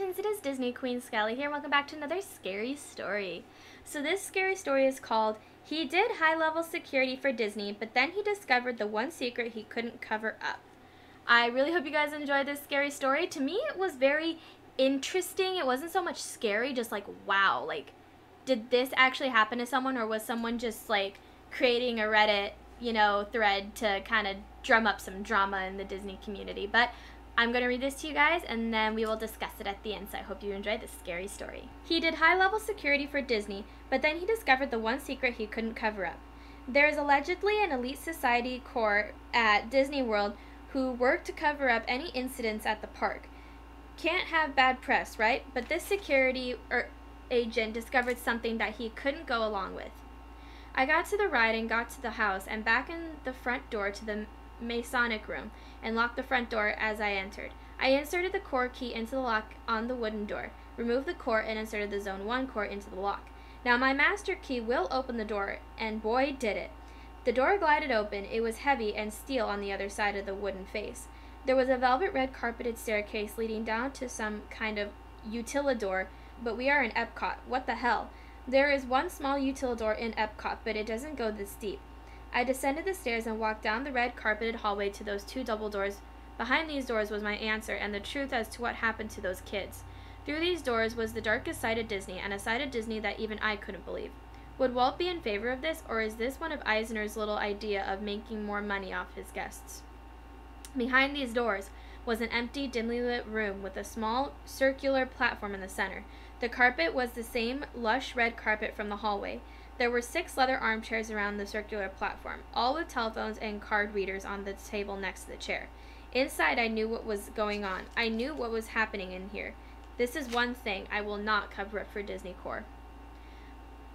it is Disney Queen Scally here. Welcome back to another scary story. So this scary story is called He Did High Level Security for Disney, but then he discovered the one secret he couldn't cover up. I really hope you guys enjoyed this scary story. To me, it was very interesting. It wasn't so much scary, just like, wow, like, did this actually happen to someone or was someone just like creating a Reddit, you know, thread to kind of drum up some drama in the Disney community? But I'm going to read this to you guys and then we will discuss it at the end, so I hope you enjoy this scary story. He did high level security for Disney, but then he discovered the one secret he couldn't cover up. There is allegedly an elite society corps at Disney World who work to cover up any incidents at the park. Can't have bad press, right? But this security er, agent discovered something that he couldn't go along with. I got to the ride and got to the house and back in the front door to the Masonic room and locked the front door as I entered. I inserted the core key into the lock on the wooden door, removed the core, and inserted the Zone 1 core into the lock. Now, my master key will open the door, and boy, did it! The door glided open. It was heavy and steel on the other side of the wooden face. There was a velvet red carpeted staircase leading down to some kind of utilidor, but we are in Epcot. What the hell? There is one small utilidor in Epcot, but it doesn't go this deep. I descended the stairs and walked down the red carpeted hallway to those two double doors. Behind these doors was my answer and the truth as to what happened to those kids. Through these doors was the darkest side of Disney, and a side of Disney that even I couldn't believe. Would Walt be in favor of this, or is this one of Eisner's little idea of making more money off his guests? Behind these doors was an empty, dimly lit room with a small circular platform in the center. The carpet was the same lush red carpet from the hallway. There were six leather armchairs around the circular platform, all with telephones and card readers on the table next to the chair. Inside, I knew what was going on. I knew what was happening in here. This is one thing I will not cover up for Disney Corps.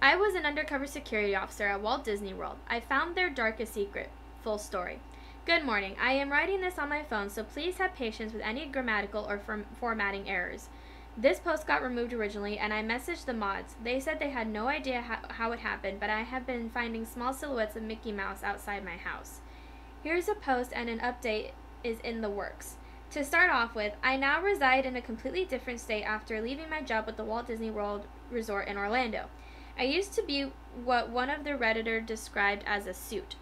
I was an undercover security officer at Walt Disney World. I found their darkest secret. Full story. Good morning. I am writing this on my phone, so please have patience with any grammatical or form- formatting errors. This post got removed originally, and I messaged the mods. They said they had no idea how, how it happened, but I have been finding small silhouettes of Mickey Mouse outside my house. Here's a post, and an update is in the works. To start off with, I now reside in a completely different state after leaving my job with the Walt Disney World Resort in Orlando. I used to be what one of the Redditor described as a suit.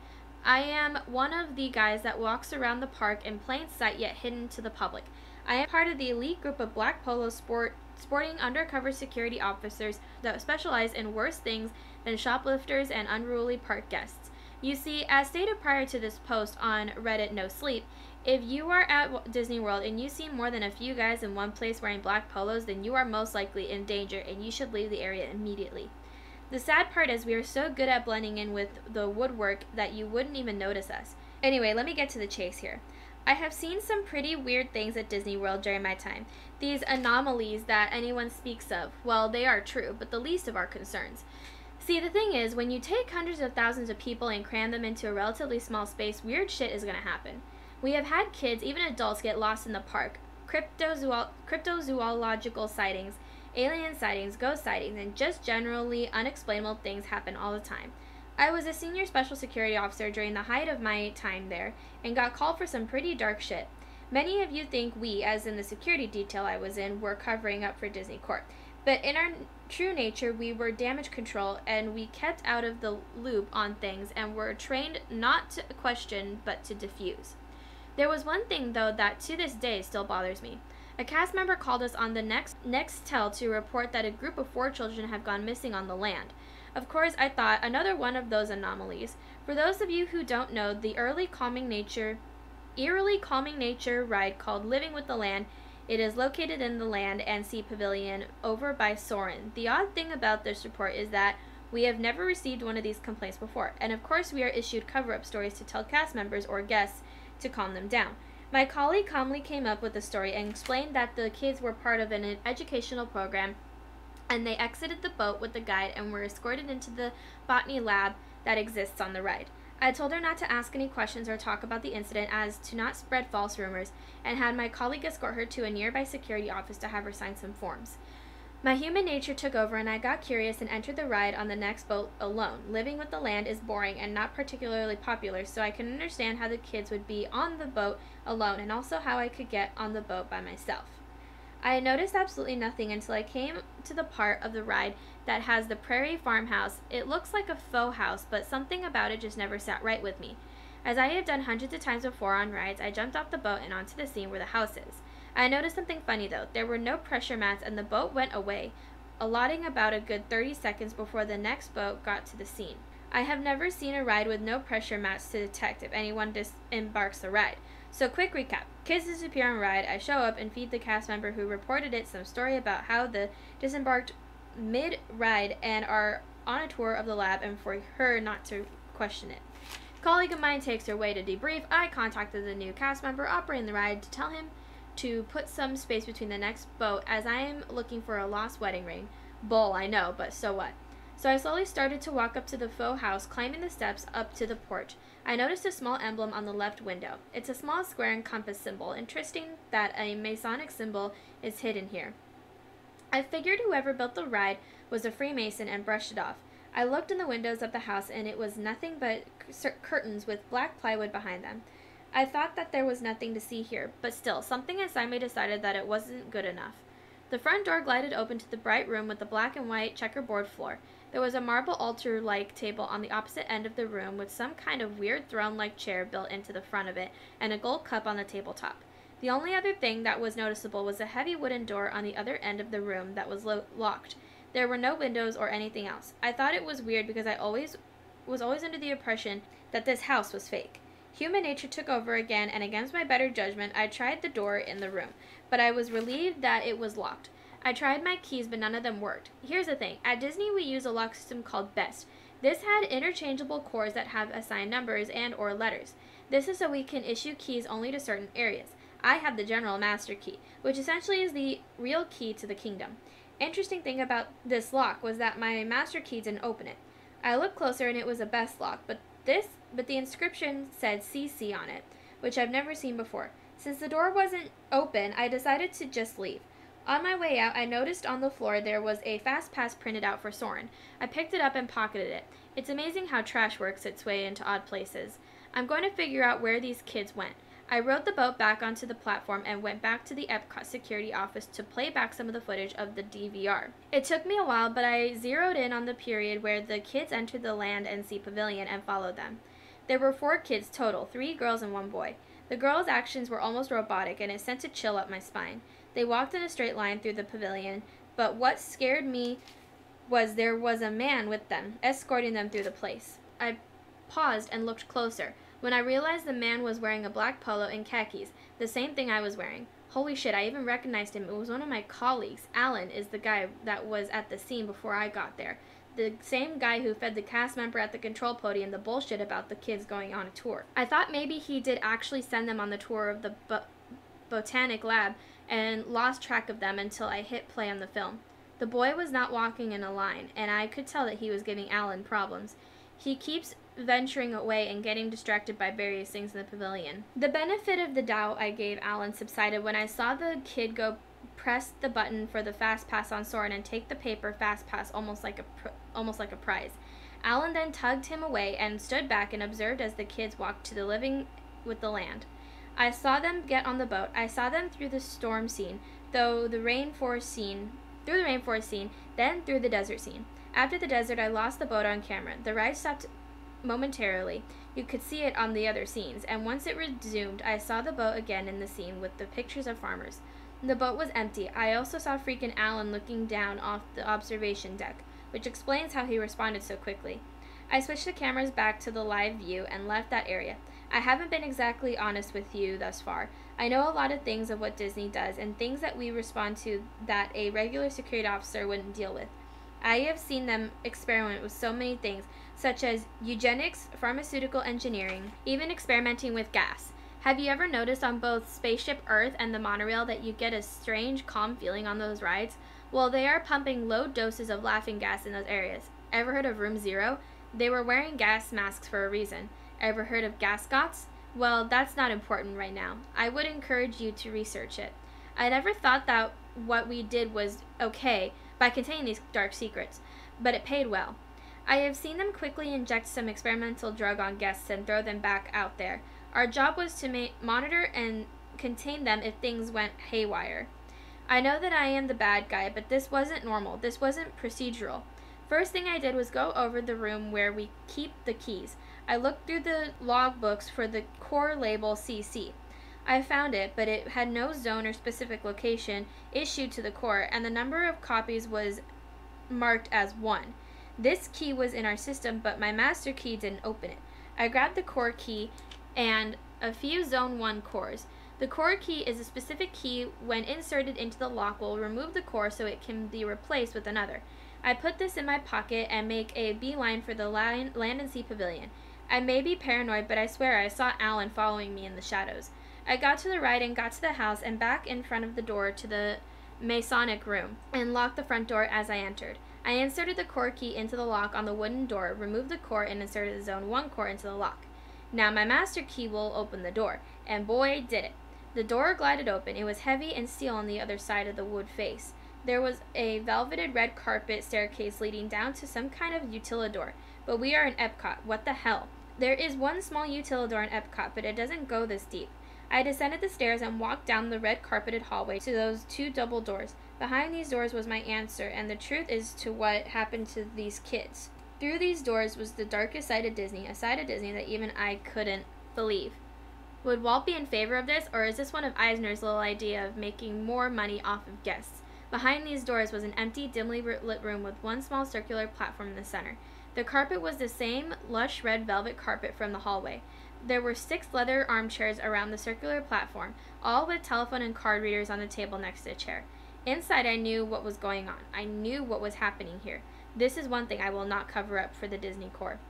I am one of the guys that walks around the park in plain sight yet hidden to the public. I am part of the elite group of black polo sport sporting undercover security officers that specialize in worse things than shoplifters and unruly park guests. You see, as stated prior to this post on Reddit No Sleep, if you are at Disney World and you see more than a few guys in one place wearing black polos, then you are most likely in danger and you should leave the area immediately. The sad part is we are so good at blending in with the woodwork that you wouldn't even notice us. Anyway, let me get to the chase here. I have seen some pretty weird things at Disney World during my time. These anomalies that anyone speaks of, well, they are true, but the least of our concerns. See, the thing is, when you take hundreds of thousands of people and cram them into a relatively small space, weird shit is going to happen. We have had kids, even adults, get lost in the park. cryptozoological sightings, alien sightings, ghost sightings, and just generally unexplainable things happen all the time. I was a senior special security officer during the height of my time there and got called for some pretty dark shit. Many of you think we, as in the security detail I was in, were covering up for Disney Corp. But in our true nature, we were damage control and we kept out of the loop on things and were trained not to question but to diffuse. There was one thing though that to this day still bothers me. A cast member called us on the next next tell to report that a group of four children have gone missing on the land. Of course, I thought another one of those anomalies. For those of you who don't know, the early calming nature, eerily calming nature ride called Living with the Land, it is located in the Land and Sea Pavilion over by Soren. The odd thing about this report is that we have never received one of these complaints before, and of course, we are issued cover up stories to tell cast members or guests to calm them down. My colleague calmly came up with the story and explained that the kids were part of an educational program and they exited the boat with the guide and were escorted into the botany lab that exists on the ride. I told her not to ask any questions or talk about the incident as to not spread false rumors, and had my colleague escort her to a nearby security office to have her sign some forms. My human nature took over, and I got curious and entered the ride on the next boat alone. Living with the land is boring and not particularly popular, so I can understand how the kids would be on the boat alone, and also how I could get on the boat by myself. I noticed absolutely nothing until I came to the part of the ride that has the prairie farmhouse. It looks like a faux house, but something about it just never sat right with me. As I have done hundreds of times before on rides, I jumped off the boat and onto the scene where the house is. I noticed something funny though. There were no pressure mats and the boat went away, allotting about a good 30 seconds before the next boat got to the scene. I have never seen a ride with no pressure mats to detect if anyone disembarks the ride. So, quick recap. Kids disappear on ride. I show up and feed the cast member who reported it some story about how the disembarked mid ride and are on a tour of the lab and for her not to question it. Colleague of mine takes her way to debrief. I contacted the new cast member operating the ride to tell him to put some space between the next boat as I am looking for a lost wedding ring. Bull, I know, but so what? So I slowly started to walk up to the faux house, climbing the steps up to the porch. I noticed a small emblem on the left window. It's a small square and compass symbol. Interesting that a Masonic symbol is hidden here. I figured whoever built the ride was a Freemason and brushed it off. I looked in the windows of the house and it was nothing but curtains with black plywood behind them. I thought that there was nothing to see here, but still, something inside me decided that it wasn't good enough. The front door glided open to the bright room with the black and white checkerboard floor. There was a marble altar like table on the opposite end of the room with some kind of weird throne like chair built into the front of it and a gold cup on the tabletop. The only other thing that was noticeable was a heavy wooden door on the other end of the room that was lo- locked. There were no windows or anything else. I thought it was weird because I always was always under the impression that this house was fake. Human nature took over again, and against my better judgment, I tried the door in the room, but I was relieved that it was locked. I tried my keys, but none of them worked. Here's the thing at Disney, we use a lock system called BEST. This had interchangeable cores that have assigned numbers and or letters. This is so we can issue keys only to certain areas. I have the general master key, which essentially is the real key to the kingdom. Interesting thing about this lock was that my master key didn't open it. I looked closer and it was a best lock, but this but the inscription said CC on it, which I've never seen before. Since the door wasn't open, I decided to just leave. On my way out, I noticed on the floor there was a fast pass printed out for Soren. I picked it up and pocketed it. It's amazing how trash works its way into odd places. I'm going to figure out where these kids went. I rode the boat back onto the platform and went back to the Epcot security office to play back some of the footage of the DVR. It took me a while, but I zeroed in on the period where the kids entered the land and sea pavilion and followed them. There were four kids total, three girls and one boy. The girls' actions were almost robotic, and it sent a chill up my spine. They walked in a straight line through the pavilion, but what scared me was there was a man with them, escorting them through the place. I paused and looked closer. When I realized the man was wearing a black polo and khakis, the same thing I was wearing. Holy shit, I even recognized him. It was one of my colleagues. Alan is the guy that was at the scene before I got there. The same guy who fed the cast member at the control podium the bullshit about the kids going on a tour. I thought maybe he did actually send them on the tour of the bo- botanic lab, and lost track of them until I hit play on the film. The boy was not walking in a line, and I could tell that he was giving Alan problems. He keeps venturing away and getting distracted by various things in the pavilion. The benefit of the doubt I gave Alan subsided when I saw the kid go press the button for the fast pass on Soren and take the paper fast pass almost like a pr- almost like a prize. Alan then tugged him away and stood back and observed as the kids walked to the living with the land. I saw them get on the boat. I saw them through the storm scene, though the rainforest scene, through the rainforest scene, then through the desert scene. After the desert, I lost the boat on camera. The ride stopped momentarily. You could see it on the other scenes, and once it resumed, I saw the boat again in the scene with the pictures of farmers. The boat was empty. I also saw freaking Alan looking down off the observation deck, which explains how he responded so quickly. I switched the cameras back to the live view and left that area. I haven't been exactly honest with you thus far. I know a lot of things of what Disney does and things that we respond to that a regular security officer wouldn't deal with. I have seen them experiment with so many things, such as eugenics, pharmaceutical engineering, even experimenting with gas. Have you ever noticed on both Spaceship Earth and the monorail that you get a strange, calm feeling on those rides? Well, they are pumping low doses of laughing gas in those areas. Ever heard of Room Zero? They were wearing gas masks for a reason. Ever heard of gascots? Well, that's not important right now. I would encourage you to research it. I never thought that what we did was okay by containing these dark secrets, but it paid well. I have seen them quickly inject some experimental drug on guests and throw them back out there. Our job was to monitor and contain them if things went haywire. I know that I am the bad guy, but this wasn't normal. This wasn't procedural. First thing I did was go over the room where we keep the keys. I looked through the logbooks for the core label CC. I found it, but it had no zone or specific location issued to the core, and the number of copies was marked as 1. This key was in our system, but my master key didn't open it. I grabbed the core key and a few zone 1 cores. The core key is a specific key when inserted into the lock will remove the core so it can be replaced with another. I put this in my pocket and make a beeline for the land and sea pavilion. I may be paranoid, but I swear I saw Alan following me in the shadows. I got to the right and got to the house and back in front of the door to the Masonic room and locked the front door as I entered. I inserted the core key into the lock on the wooden door, removed the core, and inserted the Zone 1 core into the lock. Now my master key will open the door, and boy did it. The door glided open. It was heavy and steel on the other side of the wood face. There was a velveted red carpet staircase leading down to some kind of utilidor. But we are in Epcot. What the hell? There is one small utilidor in Epcot, but it doesn't go this deep. I descended the stairs and walked down the red carpeted hallway to those two double doors. Behind these doors was my answer, and the truth is to what happened to these kids. Through these doors was the darkest side of Disney, a side of Disney that even I couldn't believe. Would Walt be in favor of this, or is this one of Eisner's little idea of making more money off of guests? Behind these doors was an empty, dimly lit room with one small circular platform in the center. The carpet was the same lush red velvet carpet from the hallway. There were six leather armchairs around the circular platform, all with telephone and card readers on the table next to the chair. Inside, I knew what was going on. I knew what was happening here. This is one thing I will not cover up for the Disney Corps.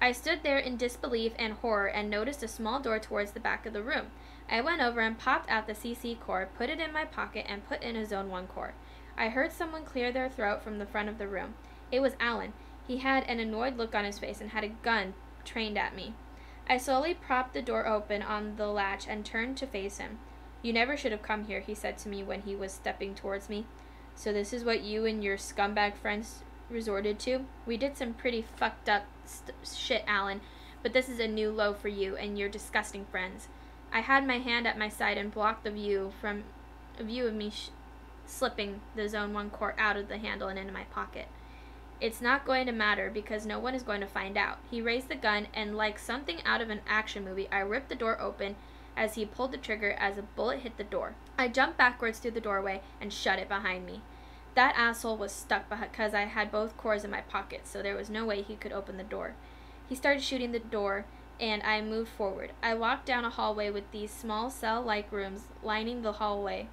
I stood there in disbelief and horror and noticed a small door towards the back of the room. I went over and popped out the CC core, put it in my pocket, and put in a Zone 1 core. I heard someone clear their throat from the front of the room. It was Alan. He had an annoyed look on his face and had a gun trained at me. I slowly propped the door open on the latch and turned to face him. You never should have come here, he said to me when he was stepping towards me. So this is what you and your scumbag friends resorted to? We did some pretty fucked up shit, Alan, but this is a new low for you and your disgusting friends. I had my hand at my side and blocked the view from a view of me slipping the Zone 1 Court out of the handle and into my pocket. It's not going to matter because no one is going to find out. He raised the gun, and like something out of an action movie, I ripped the door open as he pulled the trigger as a bullet hit the door. I jumped backwards through the doorway and shut it behind me. That asshole was stuck because I had both cores in my pockets, so there was no way he could open the door. He started shooting the door, and I moved forward. I walked down a hallway with these small cell like rooms lining the hallway,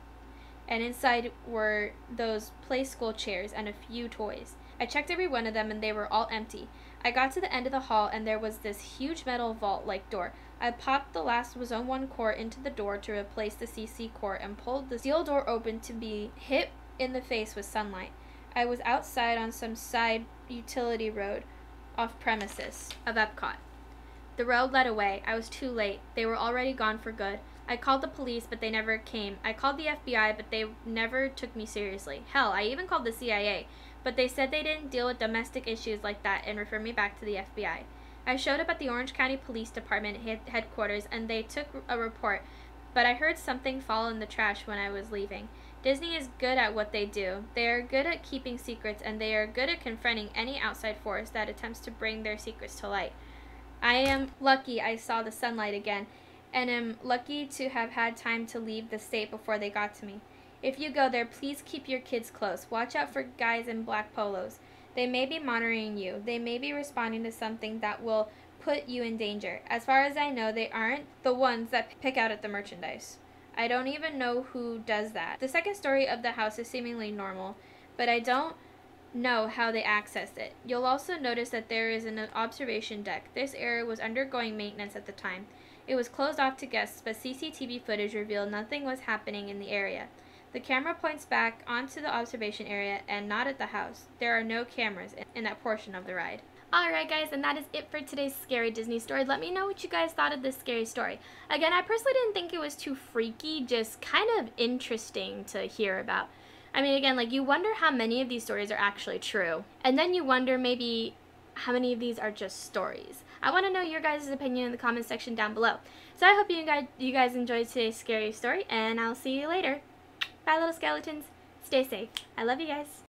and inside were those play school chairs and a few toys. I checked every one of them and they were all empty. I got to the end of the hall and there was this huge metal vault like door. I popped the last was one core into the door to replace the CC core and pulled the steel door open to be hit in the face with sunlight. I was outside on some side utility road off premises of Epcot. The road led away. I was too late. They were already gone for good. I called the police, but they never came. I called the FBI, but they never took me seriously. Hell, I even called the CIA but they said they didn't deal with domestic issues like that and referred me back to the FBI. I showed up at the Orange County Police Department headquarters and they took a report, but I heard something fall in the trash when I was leaving. Disney is good at what they do. They are good at keeping secrets and they are good at confronting any outside force that attempts to bring their secrets to light. I am lucky I saw the sunlight again and am lucky to have had time to leave the state before they got to me. If you go there, please keep your kids close. Watch out for guys in black polos. They may be monitoring you. They may be responding to something that will put you in danger. As far as I know, they aren't the ones that pick out at the merchandise. I don't even know who does that. The second story of the house is seemingly normal, but I don't know how they access it. You'll also notice that there is an observation deck. This area was undergoing maintenance at the time. It was closed off to guests, but CCTV footage revealed nothing was happening in the area. The camera points back onto the observation area and not at the house. There are no cameras in that portion of the ride. Alright guys, and that is it for today's Scary Disney Story. Let me know what you guys thought of this scary story. Again, I personally didn't think it was too freaky, just kind of interesting to hear about. I mean, again, like, you wonder how many of these stories are actually true. And then you wonder maybe how many of these are just stories. I want to know your guys' opinion in the comment section down below. So I hope you guys, you guys enjoyed today's scary story, and I'll see you later. Bye, little skeletons. Stay safe. I love you guys.